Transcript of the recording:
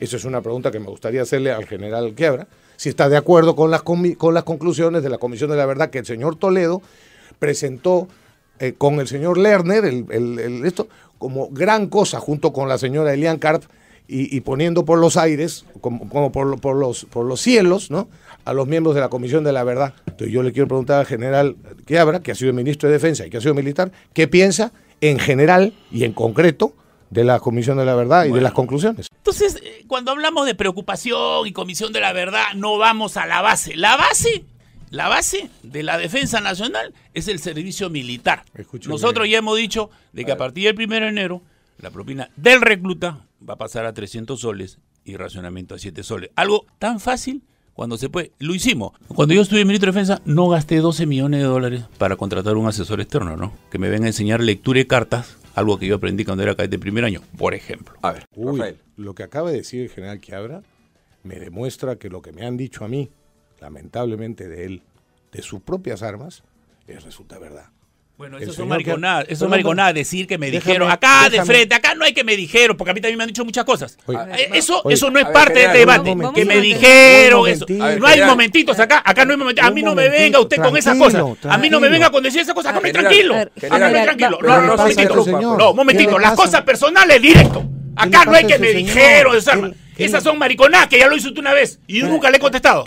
Eso es una pregunta que me gustaría hacerle al general Quiebra, si está de acuerdo con las, con las conclusiones de la Comisión de la Verdad que el señor Toledo presentó eh, con el señor Lerner, el, esto, como gran cosa, junto con la señora Elian Karp, y, poniendo por los aires, como, por, los, cielos, ¿no? a los miembros de la Comisión de la Verdad. Entonces yo le quiero preguntar al general Quiabra, que ha sido ministro de Defensa y que ha sido militar, ¿qué piensa en general y en concreto de la Comisión de la Verdad y de las conclusiones? Entonces, eh, cuando hablamos de preocupación y comisión de la verdad, no vamos a la base. La base, la base de la defensa nacional es el servicio militar. Nosotros ya hemos dicho de que a, partir del 1 de enero, la propina del recluta va a pasar a 300 soles y racionamiento a 7 soles. Algo tan fácil cuando se puede. Lo hicimos. Cuando yo estuve ministro de Defensa, no gasté 12 millones de dólares para contratar un asesor externo, ¿no? Que me venga a enseñar lectura y cartas algo que yo aprendí cuando era cadete de primer año, por ejemplo. A ver, lo que acaba de decir el general Quiabra me demuestra que lo que me han dicho a mí, lamentablemente de él, de sus propias armas, es, resulta verdad. Bueno, eso es mariconadas, eso es mariconada, decir que me dijeron acá de frente, acá no hay que me dijeron, porque a mí también me han dicho muchas cosas. Ah, eh, eso eso no es parte de este debate, que me dijeron eso. no hay momentitos acá, acá no hay momentitos. A mí no me venga usted con esas cosas. A mí no me venga con decir esas cosas, acá me tranquilo. Acá me tranquilo. No, no, momentito. No, momentito, las cosas personales directo. Acá no hay que me dijeron, esas son mariconadas que ya lo hizo usted una vez y nunca le he contestado.